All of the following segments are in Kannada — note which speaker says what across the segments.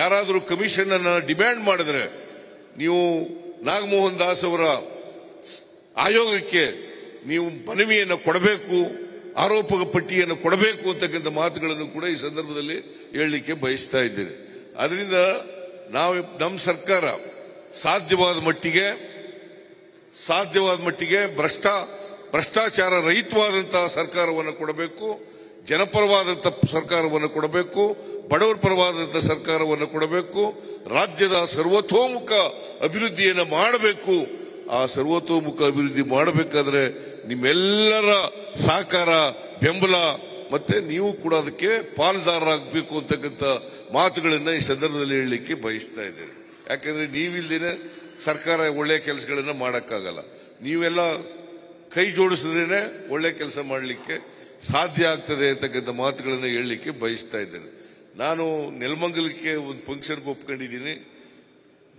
Speaker 1: ಯಾರಾದರೂ ಕಮಿಷನ್ ಅನ್ನು ಡಿಮ್ಯಾಂಡ್ ಮಾಡಿದ್ರೆ ನೀವು ನಾಗಮೋಹನ್ ದಾಸ್ ಅವರ ಆಯೋಗಕ್ಕೆ ನೀವು ಮನವಿಯನ್ನು ಕೊಡಬೇಕು ಆರೋಪ ಪಟ್ಟಿಯನ್ನು ಕೊಡಬೇಕು ಅಂತಕ್ಕಂಥ ಮಾತುಗಳನ್ನು ಕೂಡ ಈ ಸಂದರ್ಭದಲ್ಲಿ ಹೇಳಲಿಕ್ಕೆ ಬಯಸ್ತಾ ಇದ್ದೇನೆ ಅದರಿಂದ ನಾವು ನಮ್ಮ ಸರ್ಕಾರ ಸಾಧ್ಯವಾದ ಮಟ್ಟಿಗೆ ಸಾಧ್ಯವಾದ ಮಟ್ಟಿಗೆ ಭ್ರಷ್ಟ ಭ್ರಷ್ಟಾಚಾರ ರಹಿತವಾದಂತಹ ಸರ್ಕಾರವನ್ನು ಕೊಡಬೇಕು ಜನಪರವಾದಂಥ ಸರ್ಕಾರವನ್ನು ಕೊಡಬೇಕು ಬಡವರ ಪರವಾದಂಥ ಸರ್ಕಾರವನ್ನು ಕೊಡಬೇಕು ರಾಜ್ಯದ ಸರ್ವತೋಮುಖ ಅಭಿವೃದ್ಧಿಯನ್ನು ಮಾಡಬೇಕು ಆ ಸರ್ವತೋಮುಖ ಅಭಿವೃದ್ಧಿ ಮಾಡಬೇಕಾದ್ರೆ ನಿಮ್ಮೆಲ್ಲರ ಸಹಕಾರ ಬೆಂಬಲ ಮತ್ತೆ ನೀವು ಕೂಡ ಅದಕ್ಕೆ ಪಾಲುದಾರರಾಗಬೇಕು ಅಂತಕ್ಕಂಥ ಮಾತುಗಳನ್ನ ಈ ಸಂದರ್ಭದಲ್ಲಿ ಹೇಳಲಿಕ್ಕೆ ಬಯಸ್ತಾ ಇದ್ದೇನೆ ಯಾಕೆಂದ್ರೆ ನೀವಿಲ್ದೇನೆ ಸರ್ಕಾರ ಒಳ್ಳೆಯ ಕೆಲಸಗಳನ್ನು ಮಾಡೋಕ್ಕಾಗಲ್ಲ ನೀವೆಲ್ಲ ಕೈ ಜೋಡಿಸಿದ್ರೇನೆ ಒಳ್ಳೆ ಕೆಲಸ ಮಾಡಲಿಕ್ಕೆ ಸಾಧ್ಯ ಆಗ್ತದೆ ಅಂತಕ್ಕಂಥ ಮಾತುಗಳನ್ನು ಹೇಳಲಿಕ್ಕೆ ಬಯಸ್ತಾ ಇದ್ದೇನೆ ನಾನು ನೆಲಮಂಗಲಕ್ಕೆ ಒಂದು ಫಂಕ್ಷನ್ಗೆ ಒಪ್ಕೊಂಡಿದ್ದೀನಿ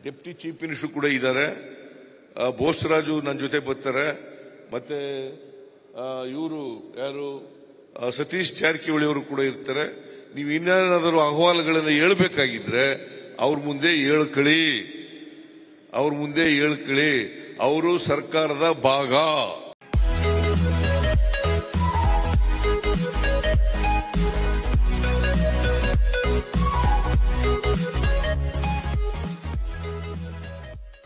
Speaker 1: ಡೆಪ್ಟಿ ಚೀಫ್ ಮಿನಿಸ್ಟರ್ ಕೂಡ ಇದ್ದಾರೆ ಬೋಸರಾಜು ನನ್ನ ಜೊತೆ ಬರ್ತಾರೆ ಮತ್ತೆ ಇವರು ಯಾರು ಸತೀಶ್ ಜಾರಕಿಹೊಳಿ ಅವರು ಕೂಡ ಇರ್ತಾರೆ ನೀವು ಇನ್ನೇನಾದರೂ ಅಹವಾಲುಗಳನ್ನು ಹೇಳ್ಬೇಕಾಗಿದ್ರೆ ಅವ್ರ ಮುಂದೆ ಹೇಳ್ಕಳಿ ಅವ್ರ ಮುಂದೆ ಹೇಳ್ಕಳಿ ಅವರು ಸರ್ಕಾರದ ಭಾಗ